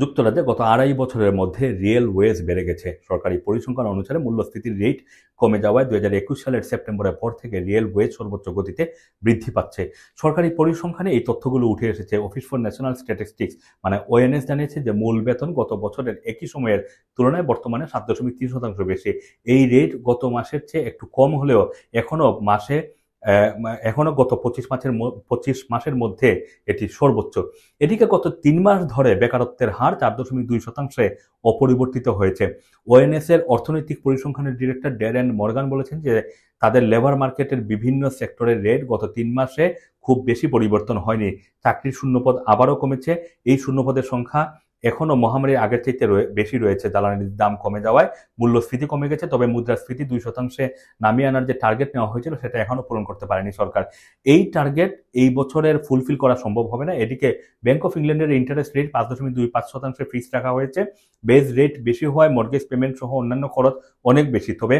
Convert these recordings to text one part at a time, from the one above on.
যুক্তরাজ্যে গত আড়াই বছরের মধ্যে রিয়েল ওয়েজ বেড়ে গেছে সরকারি পরিসংখ্যান অনুসারে মূল্যস্ফীতির রেট কমে যাওয়ায় দুই সালের সেপ্টেম্বরের পর থেকে রিয়েল ওয়েজ সর্বোচ্চ গতিতে বৃদ্ধি পাচ্ছে সরকারি পরিসংখ্যানে এই তথ্যগুলো উঠে এসেছে অফিস ফর ন্যাশনাল স্ট্যাটিস্টিক্স মানে ওএনএস জানিয়েছে যে মূল বেতন গত বছরের একই সময়ের তুলনায় বর্তমানে সাত দশমিক তিন শতাংশ বেশি এই রেট গত মাসের চেয়ে একটু কম হলেও এখনও মাসে এখনও গত পঁচিশ মাসের পঁচিশ মাসের মধ্যে এটি সর্বোচ্চ এদিকে গত তিন মাস ধরে বেকারত্বের হার চার দশমিক দুই শতাংশে অপরিবর্তিত হয়েছে ওএনএস এর অর্থনৈতিক পরিসংখ্যানের ডিরেক্টর ড্যারেন মর্গান বলেছেন যে তাদের লেবার মার্কেটের বিভিন্ন সেক্টরের রেট গত তিন মাসে খুব বেশি পরিবর্তন হয়নি চাকরির শূন্যপদ আবারও কমেছে এই শূন্যপদের সংখ্যা এখনও মহামারীর আগের চাইতে বেশি রয়েছে জ্বালানির দাম কমে যাওয়ায় মূল্যস্ফীতি কমে গেছে তবে মুদ্রাস্ফীতি দুই শতাংশে নামিয়ে আনার যে টার্গেট নেওয়া হয়েছিল সেটা এখনও পূরণ করতে পারেনি সরকার এই টার্গেট এই বছরের ফুলফিল করা সম্ভব হবে না এদিকে ব্যাংক অফ ইংল্যান্ডের ইন্টারেস্ট রেট পাঁচ দশমিক দুই পাঁচ শতাংশে ফিক্স রাখা হয়েছে বেজ রেট বেশি হওয়ায় মর্গেজ পেমেন্ট সহ অন্যান্য খরচ অনেক বেশি তবে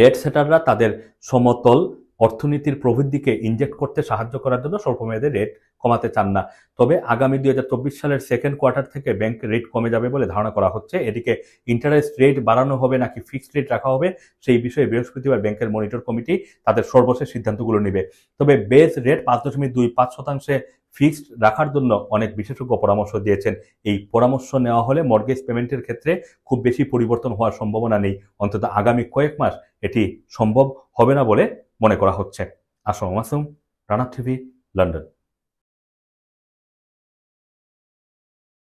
রেট সেটাররা তাদের সমতল অর্থনীতির প্রবৃদ্ধিকে ইনজেক্ট করতে সাহায্য করার জন্য মেয়াদের রেট কমাতে চান না তবে আগামী দুই সালের সেকেন্ড কোয়ার্টার থেকে ব্যাংক রেট কমে যাবে বলে ধারণা করা হচ্ছে এদিকে ইন্টারেস্ট রেট বাড়ানো হবে নাকি ফিক্সড রেট রাখা হবে সেই বিষয়ে বৃহস্পতিবার ব্যাংকের মনিটর কমিটি তাদের সর্বশেষ সিদ্ধান্তগুলো নেবে তবে বেস রেট পাঁচ দশমিক দুই পাঁচ শতাংশে ফিক্সড রাখার জন্য অনেক বিশেষজ্ঞ পরামর্শ দিয়েছেন এই পরামর্শ নেওয়া হলে মর্গেজ পেমেন্টের ক্ষেত্রে খুব বেশি পরিবর্তন হওয়ার সম্ভাবনা নেই অন্তত আগামী কয়েক মাস এটি সম্ভব হবে না বলে মনে করা হচ্ছে আসম মাসুম রানা টিভি লন্ডন